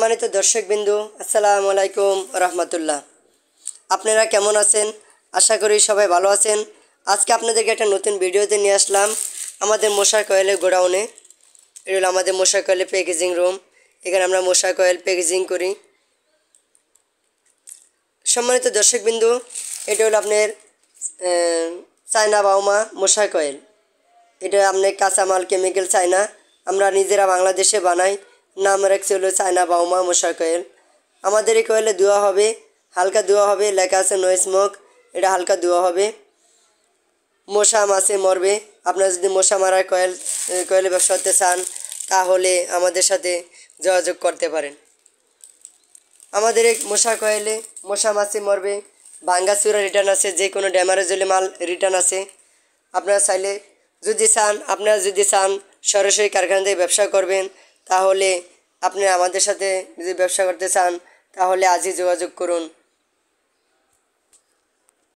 সম্মানিত দর্শকবিন্দু আসসালামু আলাইকুম রহমতুল্লাহ আপনারা কেমন আছেন আশা করি সবাই ভালো আছেন আজকে আপনাদেরকে একটা নতুন ভিডিওতে নিয়ে আসলাম আমাদের মশার কয়েলের গোডাউনে এটা হলো আমাদের মশার কয়েলের প্যাকেজিং রুম এখানে আমরা মশার কয়েল প্যাকেজিং করি সম্মানিত দর্শকবিন্দু এটা হলো আপনার চায়না বাউমা মশার কয়েল এটা আপনার কাঁচামাল কেমিক্যাল চায়না আমরা নিজেরা বাংলাদেশে বানাই নাম রাখছে হলো চায়না বাউমা মশা কয়েল আমাদের এই কয়েলে দোয়া হবে হালকা দোয়া হবে লেখা আছে নয় স্মোক এটা হালকা দোয়া হবে মশা মাসে মরবে আপনারা যদি মশা মারার কয়েল কয়েলে ব্যবসা করতে চান তাহলে আমাদের সাথে যোগাযোগ করতে পারেন আমাদের এক মশা কয়েলে মশা মাসে মরবে ভাঙ্গাচুরা রিটার্ন আছে যে কোনো ড্যামারেজ হলে মাল রিটার্ন আছে আপনারা চাইলে যদি চান আপনারা যদি চান সরাসরি কারখানা থেকে ব্যবসা করবেন তাহলে আপনি আমাদের সাথে যদি ব্যবসা করতে চান তাহলে আজই যোগাযোগ করুন